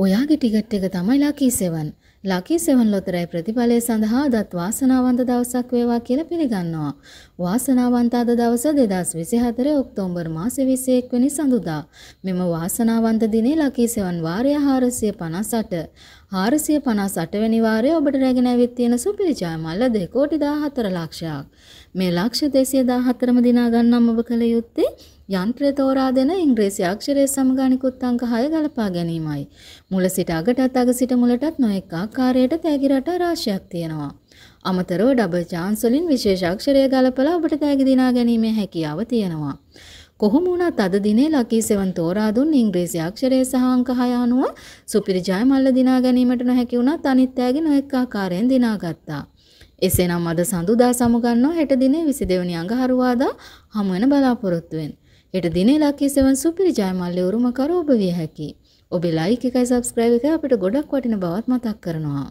ඔයාගේ ටිකට් එක තමයි ලකී සෙවන්. ලකී සෙවන් ලොතරැයි ප්‍රතිඵලය සඳහා දත් වාසනාවන්ත දවසක් වේවා කියලා පිළිගන්නවා. වාසනාවන්ත අද දවස 2024 ඔක්තෝබර් මාසේ 21 වෙනි සඳුදා. මෙම වාසනාවන්ත දිනේ ලකී සෙවන් වාරය 458 458 වෙනි වාරයේ ඔබට රැගෙන ඇවිත් තියෙන සුපිරි ජයමල්ල 2 කෝටි 14 ලක්ෂයක්. මේ ලක්ෂ 214ම දිනා ගන්නම් ඔබ කළ යුත්තේ යන්ත්‍රය තෝරා දෙන ඉංග්‍රීසි අක්ෂරය සමග අනිකුත් අංක 6 ගලපා ගැනීමයි. මුල සිට අගටත් අග සිට මුලටත් නොඑක ආකාරයට තෑගි රටා රාශියක් තියෙනවා. අමතරව ඩබල් චාන්ස් වලින් විශේෂ අක්ෂරය ගලපලා ඔබට තෑගි දිනා ගැනීමේ හැකියාව තියෙනවා. කොහොම වුණත් අද දිනේ ලකී සෙවන් තෝරා දුන් ඉංග්‍රීසි අක්ෂරය සහ අංක 6 අනුව සුපිරි ජයමල්ල දිනා ගැනීමට නොහැකි වුණත් අනිත් තෑගි නොඑක ආකාරයෙන් දිනාගත්තා. එසේනම් අද සඳුදා සමුගන්නෝ හෙට දිනේ 22 වෙනි අඟහරුවාදා හමු වෙන බලාපොරොත්තු වෙන්න. හෙට දිනේ ලක්කීසෙවන් සුපිරි ජයමල්ලේ උරුමකරු ඔබ විය හැකි. ඔබේ ලයික් එකයි සබ්ස්ක්‍රයිබ් එකයි අපිට ගොඩක් වටින බවත් මතක් කරනවා.